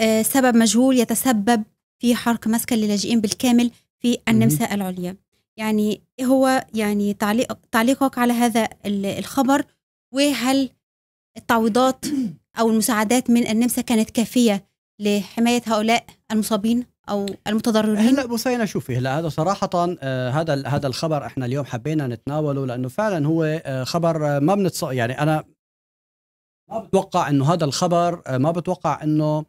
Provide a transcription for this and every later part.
آه، سبب مجهول يتسبب في حرق مسكن للاجئين بالكامل في النمسا العليا يعني هو يعني تعليق تعليقك على هذا الخبر وهل التعويضات او المساعدات من النمسا كانت كافيه لحمايه هؤلاء المصابين او المتضررين هلا بصينا شوفي هلا هذا صراحه آه هذا هذا الخبر احنا اليوم حبينا نتناوله لانه فعلا هو آه خبر آه، ما بنتص يعني انا ما بتوقع انه هذا الخبر آه ما بتوقع انه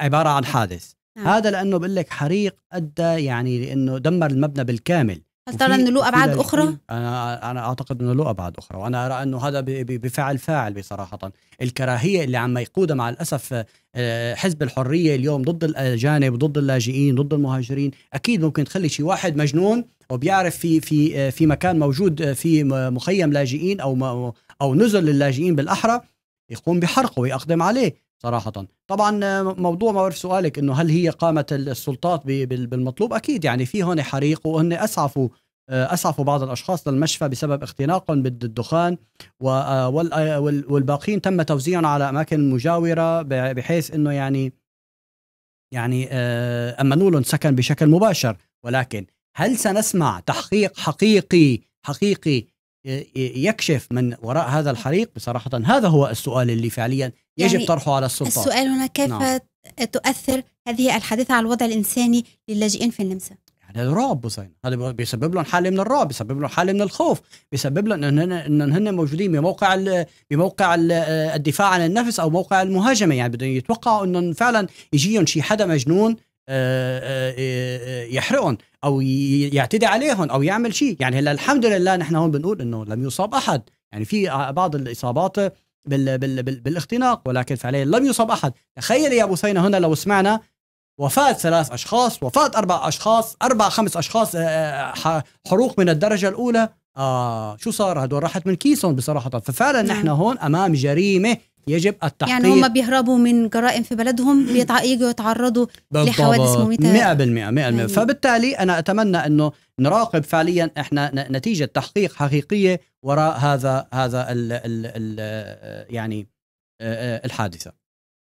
عباره عن حادث نعم. هذا لانه بقول لك حريق ادى يعني لانه دمر المبنى بالكامل هل ترى انه له ابعاد اخرى؟ انا انا اعتقد انه له ابعاد اخرى وانا ارى انه هذا بفعل فاعل بصراحه الكراهيه اللي عم يقودها مع الاسف آه، حزب الحريه اليوم ضد الاجانب ضد اللاجئين ضد المهاجرين اكيد ممكن تخلي شي واحد مجنون وبيعرف في في آه، في مكان موجود آه، في مخيم لاجئين او او نزل للاجئين بالاحرى يقوم بحرقه ويقدم عليه صراحة طبعا آه، موضوع ما أعرف سؤالك أنه هل هي قامت السلطات بالمطلوب أكيد يعني في هون حريق وهن أسعفوا آه، أسعفوا بعض الأشخاص للمشفى بسبب اختناقهم بالدخان آه، والباقين تم توزيعهم على أماكن مجاورة بحيث أنه يعني يعني أمنوا لهم سكن بشكل مباشر ولكن هل سنسمع تحقيق حقيقي حقيقي يكشف من وراء هذا الحريق بصراحة هذا هو السؤال اللي فعليا يجب يعني طرحه على السلطة السؤال هنا كيف نعم. تؤثر هذه الحادثة على الوضع الإنساني للاجئين في النمسا يعني هذا رعب بصين هذا بيسبب لهم حالة من الرعب بيسبب لهم حالة من الخوف بيسبب لهم أن هن, موجودين بموقع بموقع الدفاع عن النفس أو موقع المهاجمة يعني بدهم يتوقعوا أنهم فعلا يجيهم شي حدا مجنون آه، آه، آه، يحرقهم او يعتدي عليهم او يعمل شيء يعني هلا الحمد لله نحن هون بنقول انه لم يصاب احد يعني في بعض الاصابات بال بال بال بالاختناق ولكن فعليا لم يصاب احد تخيل يا ابو سينا هنا لو سمعنا وفاة ثلاث أشخاص وفاة أربع أشخاص أربع خمس أشخاص حروق من الدرجة الأولى آه شو صار هدول راحت من كيسهم بصراحة ففعلا نعم. نحن هون أمام جريمة يجب يعني التحقيق يعني هم بيهربوا من جرائم في بلدهم يجوا يتعرضوا لحوادث مميتة 100% 100% أيوة. فبالتالي أنا أتمنى أنه نراقب فعليا إحنا نتيجة تحقيق حقيقية وراء هذا هذا ال ال ال يعني الحادثة